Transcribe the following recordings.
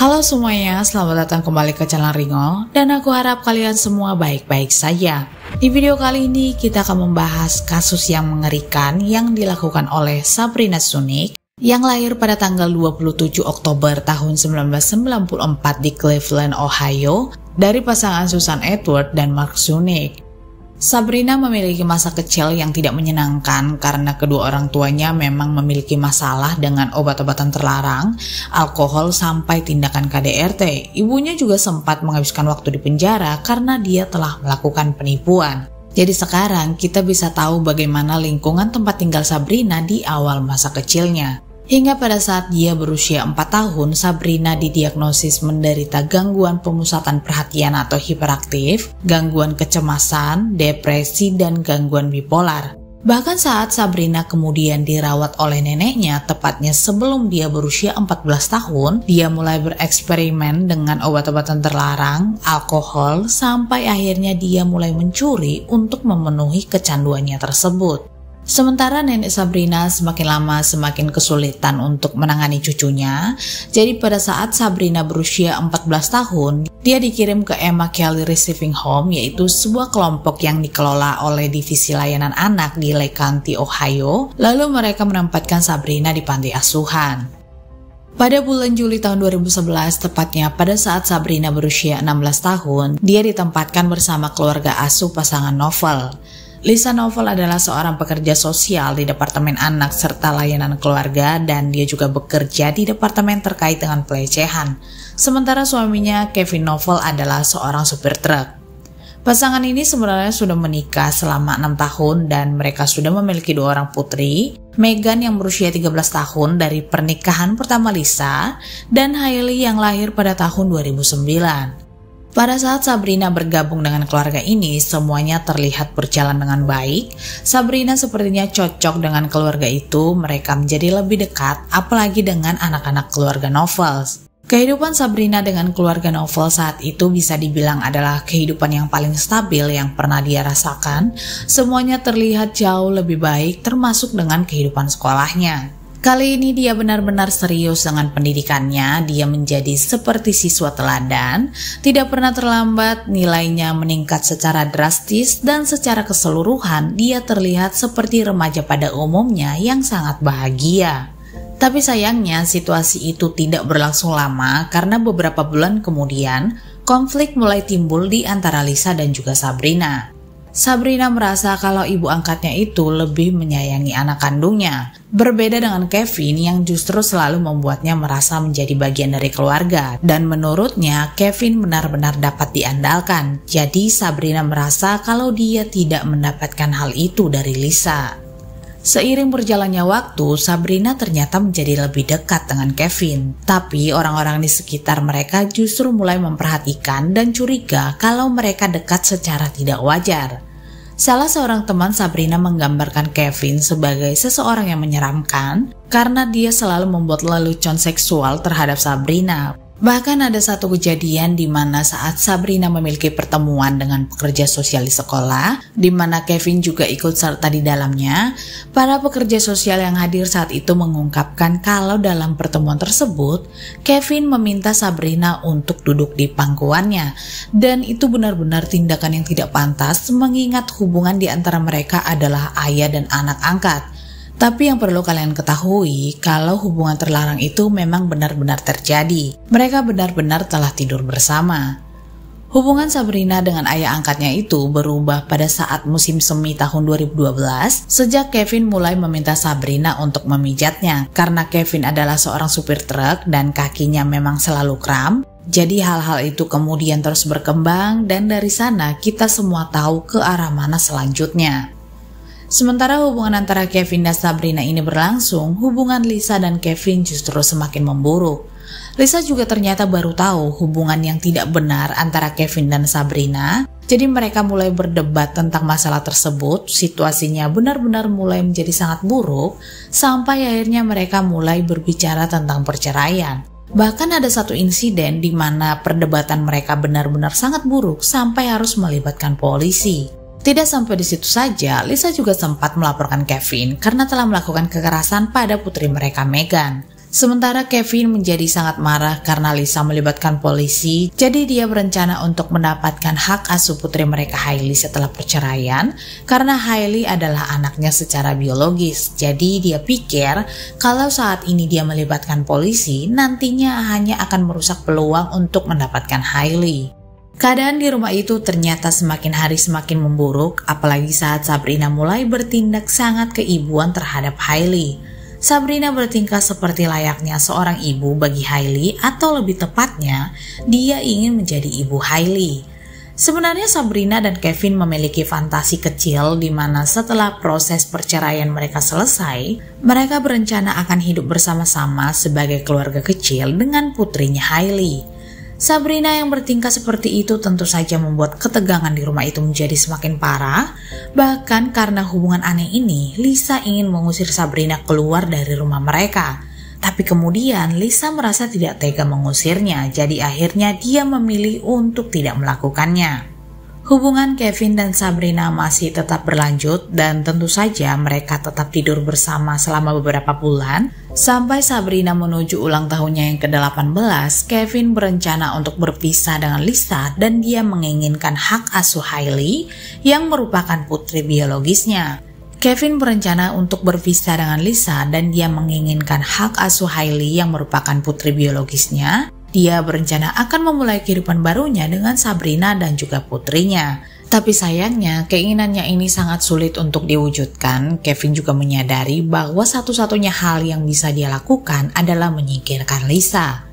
Halo semuanya, selamat datang kembali ke channel Ringo, dan aku harap kalian semua baik-baik saja. Di video kali ini kita akan membahas kasus yang mengerikan yang dilakukan oleh Sabrina Sunik yang lahir pada tanggal 27 Oktober tahun 1994 di Cleveland, Ohio dari pasangan Susan Edward dan Mark Sunik. Sabrina memiliki masa kecil yang tidak menyenangkan karena kedua orang tuanya memang memiliki masalah dengan obat-obatan terlarang, alkohol sampai tindakan KDRT. Ibunya juga sempat menghabiskan waktu di penjara karena dia telah melakukan penipuan. Jadi sekarang kita bisa tahu bagaimana lingkungan tempat tinggal Sabrina di awal masa kecilnya. Hingga pada saat dia berusia 4 tahun, Sabrina didiagnosis menderita gangguan pemusatan perhatian atau hiperaktif, gangguan kecemasan, depresi, dan gangguan bipolar. Bahkan saat Sabrina kemudian dirawat oleh neneknya, tepatnya sebelum dia berusia 14 tahun, dia mulai bereksperimen dengan obat-obatan terlarang, alkohol, sampai akhirnya dia mulai mencuri untuk memenuhi kecanduannya tersebut. Sementara nenek Sabrina semakin lama semakin kesulitan untuk menangani cucunya. Jadi pada saat Sabrina berusia 14 tahun, dia dikirim ke Emma Kelly Receiving Home yaitu sebuah kelompok yang dikelola oleh divisi layanan anak di Lake County, Ohio. Lalu mereka menempatkan Sabrina di panti asuhan. Pada bulan Juli tahun 2011, tepatnya pada saat Sabrina berusia 16 tahun, dia ditempatkan bersama keluarga asuh pasangan novel. Lisa Novel adalah seorang pekerja sosial di Departemen Anak serta Layanan Keluarga dan dia juga bekerja di departemen terkait dengan pelecehan. Sementara suaminya Kevin Novel adalah seorang supir truk. Pasangan ini sebenarnya sudah menikah selama 6 tahun dan mereka sudah memiliki dua orang putri, Megan yang berusia 13 tahun dari pernikahan pertama Lisa dan Hailey yang lahir pada tahun 2009. Pada saat Sabrina bergabung dengan keluarga ini, semuanya terlihat berjalan dengan baik. Sabrina sepertinya cocok dengan keluarga itu, mereka menjadi lebih dekat, apalagi dengan anak-anak keluarga Novels. Kehidupan Sabrina dengan keluarga Novel saat itu bisa dibilang adalah kehidupan yang paling stabil yang pernah dia rasakan. Semuanya terlihat jauh lebih baik termasuk dengan kehidupan sekolahnya. Kali ini dia benar-benar serius dengan pendidikannya, dia menjadi seperti siswa teladan, tidak pernah terlambat, nilainya meningkat secara drastis dan secara keseluruhan dia terlihat seperti remaja pada umumnya yang sangat bahagia. Tapi sayangnya situasi itu tidak berlangsung lama karena beberapa bulan kemudian konflik mulai timbul di antara Lisa dan juga Sabrina. Sabrina merasa kalau ibu angkatnya itu lebih menyayangi anak kandungnya, berbeda dengan Kevin yang justru selalu membuatnya merasa menjadi bagian dari keluarga. Dan menurutnya, Kevin benar-benar dapat diandalkan. Jadi, Sabrina merasa kalau dia tidak mendapatkan hal itu dari Lisa. Seiring berjalannya waktu, Sabrina ternyata menjadi lebih dekat dengan Kevin. Tapi orang-orang di sekitar mereka justru mulai memperhatikan dan curiga kalau mereka dekat secara tidak wajar. Salah seorang teman Sabrina menggambarkan Kevin sebagai seseorang yang menyeramkan karena dia selalu membuat lelucon seksual terhadap Sabrina. Bahkan ada satu kejadian di mana saat Sabrina memiliki pertemuan dengan pekerja sosial di sekolah, di mana Kevin juga ikut serta di dalamnya, para pekerja sosial yang hadir saat itu mengungkapkan kalau dalam pertemuan tersebut, Kevin meminta Sabrina untuk duduk di pangkuannya. Dan itu benar-benar tindakan yang tidak pantas mengingat hubungan di antara mereka adalah ayah dan anak angkat. Tapi yang perlu kalian ketahui, kalau hubungan terlarang itu memang benar-benar terjadi. Mereka benar-benar telah tidur bersama. Hubungan Sabrina dengan ayah angkatnya itu berubah pada saat musim semi tahun 2012 sejak Kevin mulai meminta Sabrina untuk memijatnya. Karena Kevin adalah seorang supir truk dan kakinya memang selalu kram, jadi hal-hal itu kemudian terus berkembang dan dari sana kita semua tahu ke arah mana selanjutnya. Sementara hubungan antara Kevin dan Sabrina ini berlangsung, hubungan Lisa dan Kevin justru semakin memburuk. Lisa juga ternyata baru tahu hubungan yang tidak benar antara Kevin dan Sabrina, jadi mereka mulai berdebat tentang masalah tersebut, situasinya benar-benar mulai menjadi sangat buruk, sampai akhirnya mereka mulai berbicara tentang perceraian. Bahkan ada satu insiden di mana perdebatan mereka benar-benar sangat buruk sampai harus melibatkan polisi. Tidak sampai di situ saja, Lisa juga sempat melaporkan Kevin karena telah melakukan kekerasan pada putri mereka Megan. Sementara Kevin menjadi sangat marah karena Lisa melibatkan polisi, jadi dia berencana untuk mendapatkan hak asuh putri mereka Hailey setelah perceraian karena Hailey adalah anaknya secara biologis. Jadi dia pikir kalau saat ini dia melibatkan polisi, nantinya hanya akan merusak peluang untuk mendapatkan Hailey. Keadaan di rumah itu ternyata semakin hari semakin memburuk, apalagi saat Sabrina mulai bertindak sangat keibuan terhadap Hailey. Sabrina bertingkah seperti layaknya seorang ibu bagi Hailey atau lebih tepatnya, dia ingin menjadi ibu Hailey. Sebenarnya Sabrina dan Kevin memiliki fantasi kecil di mana setelah proses perceraian mereka selesai, mereka berencana akan hidup bersama-sama sebagai keluarga kecil dengan putrinya Hailey. Sabrina yang bertingkah seperti itu tentu saja membuat ketegangan di rumah itu menjadi semakin parah. Bahkan karena hubungan aneh ini, Lisa ingin mengusir Sabrina keluar dari rumah mereka. Tapi kemudian Lisa merasa tidak tega mengusirnya, jadi akhirnya dia memilih untuk tidak melakukannya. Hubungan Kevin dan Sabrina masih tetap berlanjut dan tentu saja mereka tetap tidur bersama selama beberapa bulan. Sampai Sabrina menuju ulang tahunnya yang ke-18, Kevin berencana untuk berpisah dengan Lisa dan dia menginginkan hak asuh Hailey yang merupakan putri biologisnya. Kevin berencana untuk berpisah dengan Lisa dan dia menginginkan hak asuh Hailey yang merupakan putri biologisnya dia berencana akan memulai kehidupan barunya dengan Sabrina dan juga putrinya. Tapi sayangnya, keinginannya ini sangat sulit untuk diwujudkan. Kevin juga menyadari bahwa satu-satunya hal yang bisa dia lakukan adalah menyingkirkan Lisa.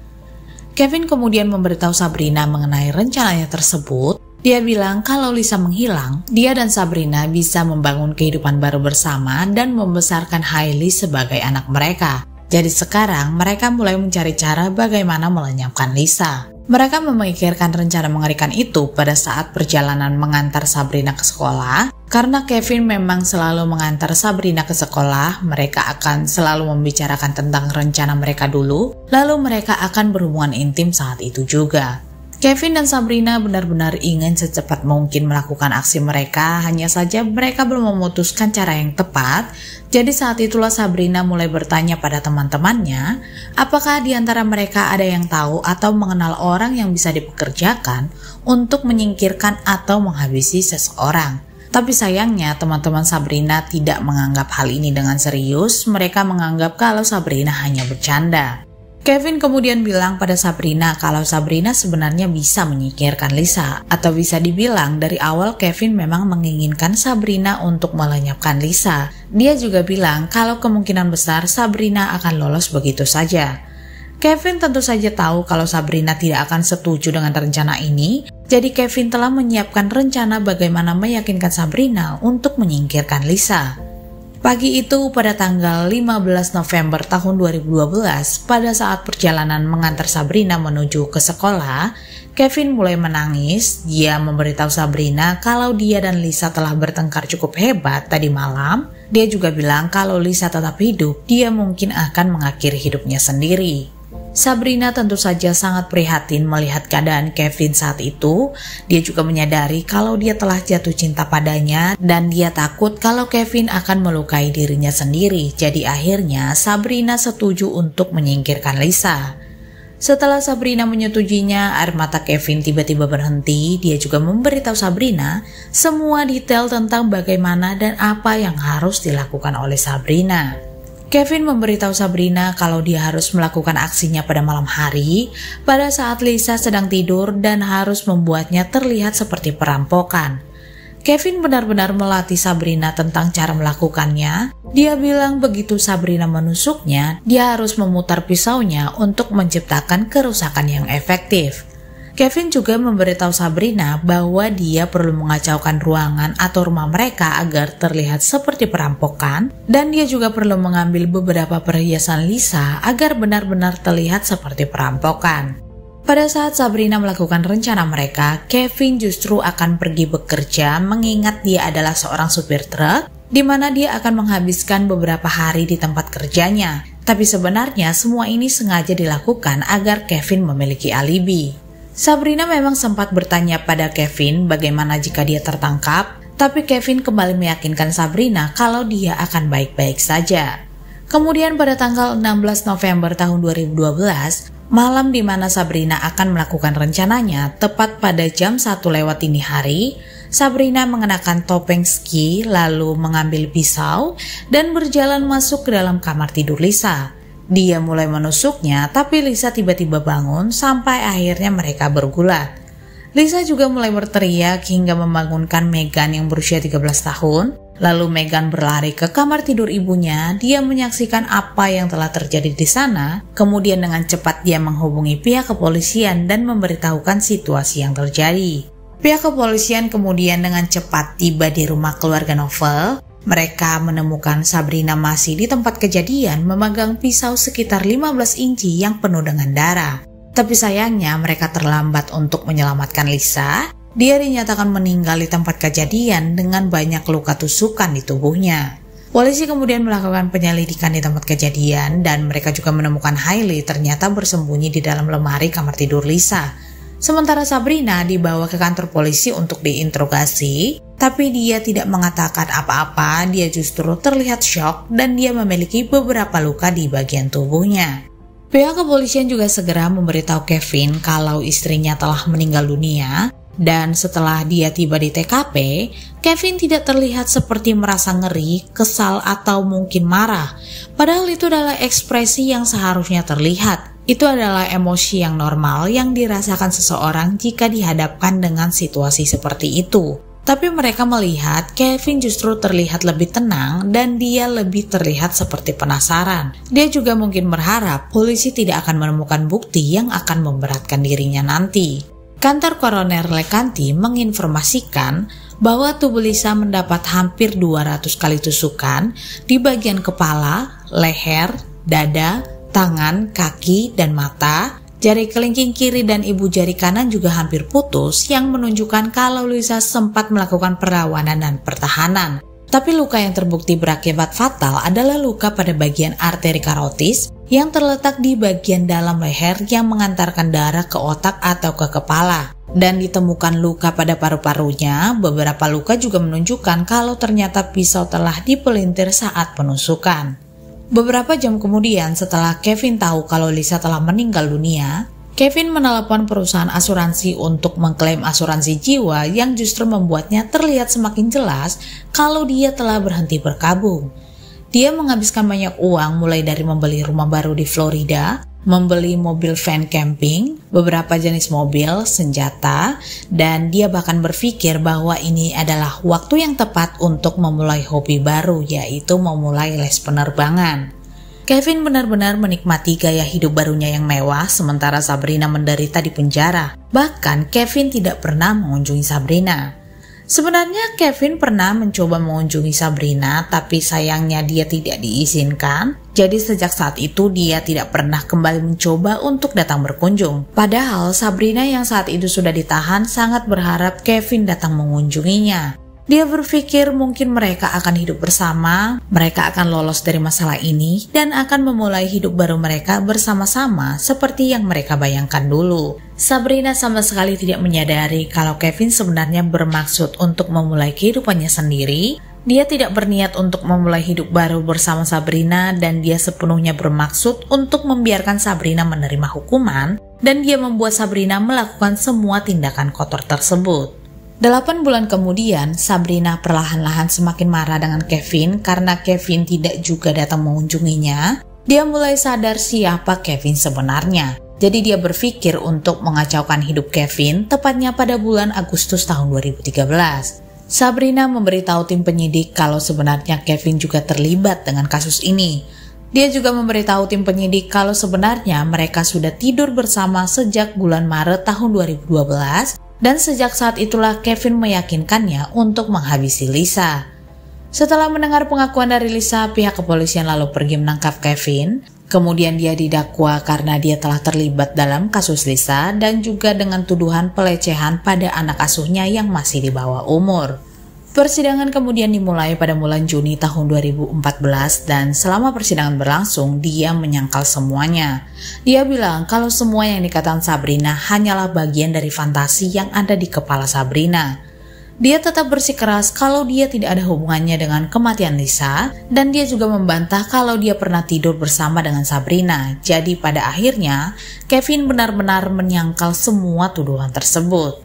Kevin kemudian memberitahu Sabrina mengenai rencananya tersebut. Dia bilang kalau Lisa menghilang, dia dan Sabrina bisa membangun kehidupan baru bersama dan membesarkan Hailey sebagai anak mereka. Jadi sekarang mereka mulai mencari cara bagaimana melenyapkan Lisa. Mereka memikirkan rencana mengerikan itu pada saat perjalanan mengantar Sabrina ke sekolah. Karena Kevin memang selalu mengantar Sabrina ke sekolah, mereka akan selalu membicarakan tentang rencana mereka dulu, lalu mereka akan berhubungan intim saat itu juga. Kevin dan Sabrina benar-benar ingin secepat mungkin melakukan aksi mereka, hanya saja mereka belum memutuskan cara yang tepat. Jadi saat itulah Sabrina mulai bertanya pada teman-temannya, apakah di antara mereka ada yang tahu atau mengenal orang yang bisa dipekerjakan untuk menyingkirkan atau menghabisi seseorang. Tapi sayangnya teman-teman Sabrina tidak menganggap hal ini dengan serius, mereka menganggap kalau Sabrina hanya bercanda. Kevin kemudian bilang pada Sabrina kalau Sabrina sebenarnya bisa menyingkirkan Lisa. Atau bisa dibilang dari awal Kevin memang menginginkan Sabrina untuk melenyapkan Lisa. Dia juga bilang kalau kemungkinan besar Sabrina akan lolos begitu saja. Kevin tentu saja tahu kalau Sabrina tidak akan setuju dengan rencana ini, jadi Kevin telah menyiapkan rencana bagaimana meyakinkan Sabrina untuk menyingkirkan Lisa. Pagi itu pada tanggal 15 November tahun 2012, pada saat perjalanan mengantar Sabrina menuju ke sekolah, Kevin mulai menangis. Dia memberitahu Sabrina kalau dia dan Lisa telah bertengkar cukup hebat tadi malam. Dia juga bilang kalau Lisa tetap hidup, dia mungkin akan mengakhiri hidupnya sendiri. Sabrina tentu saja sangat prihatin melihat keadaan Kevin saat itu. Dia juga menyadari kalau dia telah jatuh cinta padanya dan dia takut kalau Kevin akan melukai dirinya sendiri. Jadi akhirnya Sabrina setuju untuk menyingkirkan Lisa. Setelah Sabrina menyetujinya, air mata Kevin tiba-tiba berhenti. Dia juga memberitahu Sabrina semua detail tentang bagaimana dan apa yang harus dilakukan oleh Sabrina. Kevin memberitahu Sabrina kalau dia harus melakukan aksinya pada malam hari, pada saat Lisa sedang tidur dan harus membuatnya terlihat seperti perampokan. Kevin benar-benar melatih Sabrina tentang cara melakukannya. Dia bilang begitu Sabrina menusuknya, dia harus memutar pisaunya untuk menciptakan kerusakan yang efektif. Kevin juga memberitahu Sabrina bahwa dia perlu mengacaukan ruangan atau rumah mereka agar terlihat seperti perampokan, dan dia juga perlu mengambil beberapa perhiasan Lisa agar benar-benar terlihat seperti perampokan. Pada saat Sabrina melakukan rencana mereka, Kevin justru akan pergi bekerja mengingat dia adalah seorang supir truk, di mana dia akan menghabiskan beberapa hari di tempat kerjanya. Tapi sebenarnya semua ini sengaja dilakukan agar Kevin memiliki alibi. Sabrina memang sempat bertanya pada Kevin bagaimana jika dia tertangkap, tapi Kevin kembali meyakinkan Sabrina kalau dia akan baik-baik saja. Kemudian pada tanggal 16 November tahun 2012, malam di mana Sabrina akan melakukan rencananya tepat pada jam 1 lewat ini hari, Sabrina mengenakan topeng ski lalu mengambil pisau dan berjalan masuk ke dalam kamar tidur Lisa. Dia mulai menusuknya, tapi Lisa tiba-tiba bangun sampai akhirnya mereka bergulat. Lisa juga mulai berteriak hingga membangunkan Megan yang berusia 13 tahun. Lalu Megan berlari ke kamar tidur ibunya, dia menyaksikan apa yang telah terjadi di sana. Kemudian dengan cepat dia menghubungi pihak kepolisian dan memberitahukan situasi yang terjadi. Pihak kepolisian kemudian dengan cepat tiba di rumah keluarga Novel mereka menemukan Sabrina masih di tempat kejadian memegang pisau sekitar 15 inci yang penuh dengan darah. Tapi sayangnya mereka terlambat untuk menyelamatkan Lisa. Dia dinyatakan meninggal di tempat kejadian dengan banyak luka tusukan di tubuhnya. Polisi kemudian melakukan penyelidikan di tempat kejadian dan mereka juga menemukan Hailey ternyata bersembunyi di dalam lemari kamar tidur Lisa. Sementara Sabrina dibawa ke kantor polisi untuk diinterogasi, tapi dia tidak mengatakan apa-apa, dia justru terlihat shock dan dia memiliki beberapa luka di bagian tubuhnya. Pihak kepolisian juga segera memberitahu Kevin kalau istrinya telah meninggal dunia dan setelah dia tiba di TKP, Kevin tidak terlihat seperti merasa ngeri, kesal atau mungkin marah. Padahal itu adalah ekspresi yang seharusnya terlihat itu adalah emosi yang normal yang dirasakan seseorang jika dihadapkan dengan situasi seperti itu. Tapi mereka melihat Kevin justru terlihat lebih tenang dan dia lebih terlihat seperti penasaran. Dia juga mungkin berharap polisi tidak akan menemukan bukti yang akan memberatkan dirinya nanti. Kantor Koroner Lekanti menginformasikan bahwa tubuh Lisa mendapat hampir 200 kali tusukan di bagian kepala, leher, dada, tangan, kaki, dan mata, jari kelingking kiri dan ibu jari kanan juga hampir putus yang menunjukkan kalau Luisa sempat melakukan perlawanan dan pertahanan. Tapi luka yang terbukti berakibat fatal adalah luka pada bagian arteri karotis yang terletak di bagian dalam leher yang mengantarkan darah ke otak atau ke kepala. Dan ditemukan luka pada paru-parunya, beberapa luka juga menunjukkan kalau ternyata pisau telah dipelintir saat penusukan. Beberapa jam kemudian setelah Kevin tahu kalau Lisa telah meninggal dunia, Kevin menelpon perusahaan asuransi untuk mengklaim asuransi jiwa yang justru membuatnya terlihat semakin jelas kalau dia telah berhenti berkabung. Dia menghabiskan banyak uang mulai dari membeli rumah baru di Florida membeli mobil van camping, beberapa jenis mobil, senjata, dan dia bahkan berpikir bahwa ini adalah waktu yang tepat untuk memulai hobi baru, yaitu memulai les penerbangan. Kevin benar-benar menikmati gaya hidup barunya yang mewah, sementara Sabrina menderita di penjara. Bahkan, Kevin tidak pernah mengunjungi Sabrina. Sebenarnya Kevin pernah mencoba mengunjungi Sabrina, tapi sayangnya dia tidak diizinkan. Jadi sejak saat itu dia tidak pernah kembali mencoba untuk datang berkunjung. Padahal Sabrina yang saat itu sudah ditahan sangat berharap Kevin datang mengunjunginya. Dia berpikir mungkin mereka akan hidup bersama, mereka akan lolos dari masalah ini, dan akan memulai hidup baru mereka bersama-sama seperti yang mereka bayangkan dulu. Sabrina sama sekali tidak menyadari kalau Kevin sebenarnya bermaksud untuk memulai kehidupannya sendiri. Dia tidak berniat untuk memulai hidup baru bersama Sabrina dan dia sepenuhnya bermaksud untuk membiarkan Sabrina menerima hukuman dan dia membuat Sabrina melakukan semua tindakan kotor tersebut. Delapan bulan kemudian, Sabrina perlahan-lahan semakin marah dengan Kevin karena Kevin tidak juga datang mengunjunginya. Dia mulai sadar siapa Kevin sebenarnya jadi dia berpikir untuk mengacaukan hidup Kevin tepatnya pada bulan Agustus tahun 2013. Sabrina memberitahu tim penyidik kalau sebenarnya Kevin juga terlibat dengan kasus ini. Dia juga memberitahu tim penyidik kalau sebenarnya mereka sudah tidur bersama sejak bulan Maret tahun 2012 dan sejak saat itulah Kevin meyakinkannya untuk menghabisi Lisa. Setelah mendengar pengakuan dari Lisa, pihak kepolisian lalu pergi menangkap Kevin Kemudian dia didakwa karena dia telah terlibat dalam kasus Lisa dan juga dengan tuduhan pelecehan pada anak asuhnya yang masih di bawah umur. Persidangan kemudian dimulai pada bulan Juni tahun 2014 dan selama persidangan berlangsung dia menyangkal semuanya. Dia bilang kalau semua yang dikatakan Sabrina hanyalah bagian dari fantasi yang ada di kepala Sabrina. Dia tetap bersikeras kalau dia tidak ada hubungannya dengan kematian Lisa dan dia juga membantah kalau dia pernah tidur bersama dengan Sabrina. Jadi pada akhirnya, Kevin benar-benar menyangkal semua tuduhan tersebut.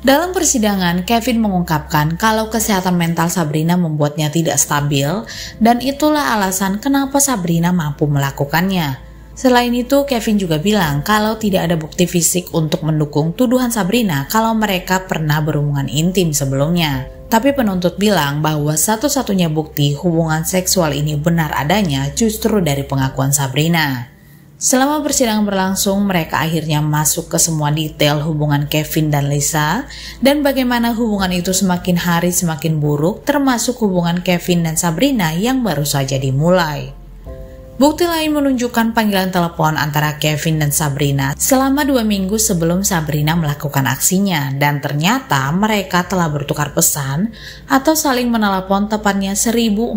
Dalam persidangan, Kevin mengungkapkan kalau kesehatan mental Sabrina membuatnya tidak stabil, dan itulah alasan kenapa Sabrina mampu melakukannya. Selain itu, Kevin juga bilang kalau tidak ada bukti fisik untuk mendukung tuduhan Sabrina kalau mereka pernah berhubungan intim sebelumnya. Tapi penuntut bilang bahwa satu-satunya bukti hubungan seksual ini benar adanya justru dari pengakuan Sabrina. Selama persidangan berlangsung, mereka akhirnya masuk ke semua detail hubungan Kevin dan Lisa dan bagaimana hubungan itu semakin hari semakin buruk termasuk hubungan Kevin dan Sabrina yang baru saja dimulai. Bukti lain menunjukkan panggilan telepon antara Kevin dan Sabrina selama dua minggu sebelum Sabrina melakukan aksinya dan ternyata mereka telah bertukar pesan atau saling menelpon tepatnya 1491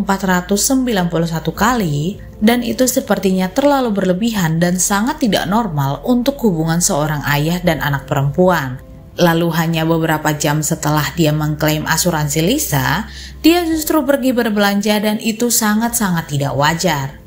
kali dan itu sepertinya terlalu berlebihan dan sangat tidak normal untuk hubungan seorang ayah dan anak perempuan. Lalu hanya beberapa jam setelah dia mengklaim asuransi Lisa, dia justru pergi berbelanja dan itu sangat-sangat tidak wajar.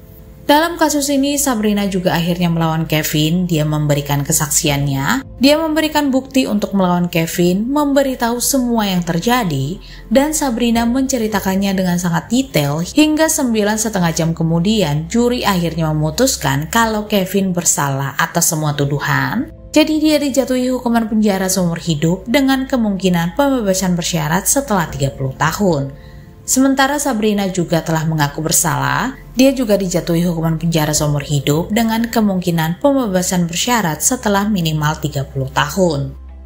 Dalam kasus ini, Sabrina juga akhirnya melawan Kevin. Dia memberikan kesaksiannya. Dia memberikan bukti untuk melawan Kevin, memberitahu semua yang terjadi, dan Sabrina menceritakannya dengan sangat detail hingga sembilan setengah jam kemudian juri akhirnya memutuskan kalau Kevin bersalah atas semua tuduhan jadi dia dijatuhi hukuman penjara seumur hidup dengan kemungkinan pembebasan bersyarat setelah 30 tahun. Sementara Sabrina juga telah mengaku bersalah, dia juga dijatuhi hukuman penjara seumur hidup dengan kemungkinan pembebasan bersyarat setelah minimal 30 tahun.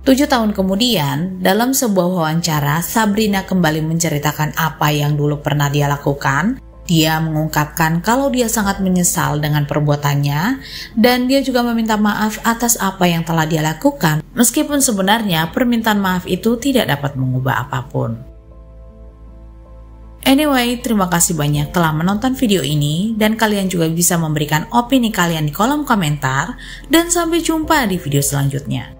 Tujuh tahun kemudian, dalam sebuah wawancara, Sabrina kembali menceritakan apa yang dulu pernah dia lakukan. Dia mengungkapkan kalau dia sangat menyesal dengan perbuatannya, dan dia juga meminta maaf atas apa yang telah dia lakukan, meskipun sebenarnya permintaan maaf itu tidak dapat mengubah apapun. Anyway, terima kasih banyak telah menonton video ini dan kalian juga bisa memberikan opini kalian di kolom komentar dan sampai jumpa di video selanjutnya.